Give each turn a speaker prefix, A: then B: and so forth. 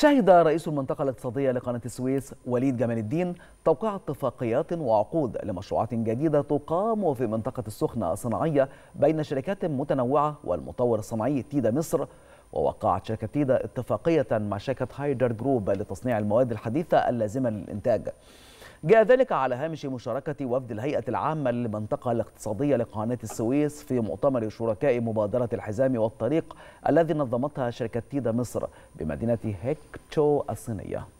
A: شهد رئيس المنطقة الاقتصادية لقناة السويس وليد جمال الدين توقيع اتفاقيات وعقود لمشروعات جديدة تقام في منطقة السخنة الصناعية بين شركات متنوعة والمطور الصناعي تيدا مصر ووقعت شركة تيدا اتفاقية مع شركة هايدر جروب لتصنيع المواد الحديثة اللازمة للإنتاج جاء ذلك على هامش مشاركة وفد الهيئة العامة للمنطقة الاقتصادية لقناة السويس في مؤتمر شركاء مبادرة الحزام والطريق الذي نظمتها شركة تيدا مصر بمدينة هيكتشو الصينية